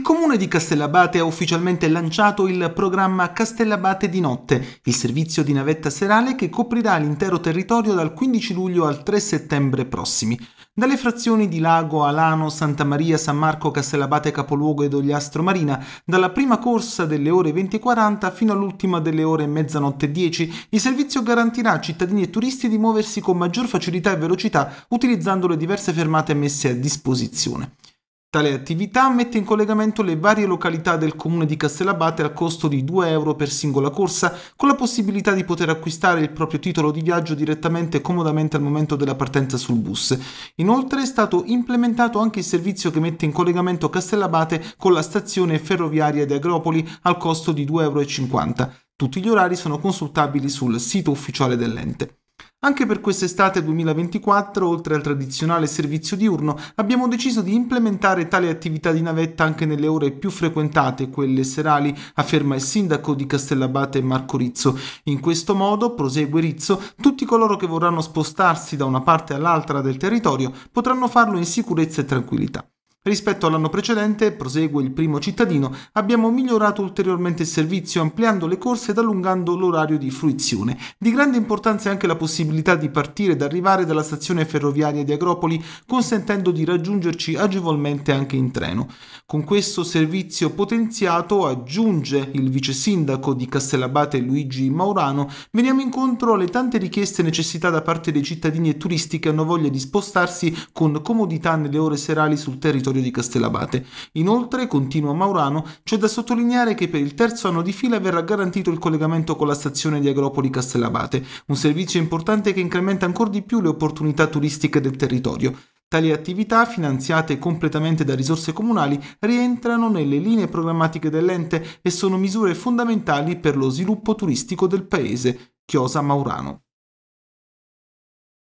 Il comune di Castellabate ha ufficialmente lanciato il programma Castellabate di notte, il servizio di navetta serale che coprirà l'intero territorio dal 15 luglio al 3 settembre prossimi. Dalle frazioni di Lago, Alano, Santa Maria, San Marco, Castellabate Capoluogo ed Ogliastro Marina, dalla prima corsa delle ore 20.40 fino all'ultima delle ore mezzanotte 10, il servizio garantirà a cittadini e turisti di muoversi con maggior facilità e velocità utilizzando le diverse fermate messe a disposizione. Tale attività mette in collegamento le varie località del comune di Castellabate al costo di 2 euro per singola corsa, con la possibilità di poter acquistare il proprio titolo di viaggio direttamente e comodamente al momento della partenza sul bus. Inoltre è stato implementato anche il servizio che mette in collegamento Castellabate con la stazione ferroviaria di Agropoli al costo di 2,50 euro. Tutti gli orari sono consultabili sul sito ufficiale dell'ente. Anche per quest'estate 2024, oltre al tradizionale servizio diurno, abbiamo deciso di implementare tale attività di navetta anche nelle ore più frequentate, quelle serali, afferma il sindaco di Castellabate Marco Rizzo. In questo modo, prosegue Rizzo, tutti coloro che vorranno spostarsi da una parte all'altra del territorio potranno farlo in sicurezza e tranquillità. Rispetto all'anno precedente, prosegue il primo cittadino, abbiamo migliorato ulteriormente il servizio ampliando le corse ed allungando l'orario di fruizione. Di grande importanza è anche la possibilità di partire ed arrivare dalla stazione ferroviaria di Agropoli, consentendo di raggiungerci agevolmente anche in treno. Con questo servizio potenziato, aggiunge il vice sindaco di Castellabate Luigi Maurano, veniamo incontro alle tante richieste e necessità da parte dei cittadini e turisti che hanno voglia di spostarsi con comodità nelle ore serali sul territorio Conservatorio di Castellabate. Inoltre, continua Maurano, c'è da sottolineare che per il terzo anno di fila verrà garantito il collegamento con la stazione di Agropoli Castellabate, un servizio importante che incrementa ancora di più le opportunità turistiche del territorio. Tali attività, finanziate completamente da risorse comunali, rientrano nelle linee programmatiche dell'ente e sono misure fondamentali per lo sviluppo turistico del paese. Chiosa Maurano.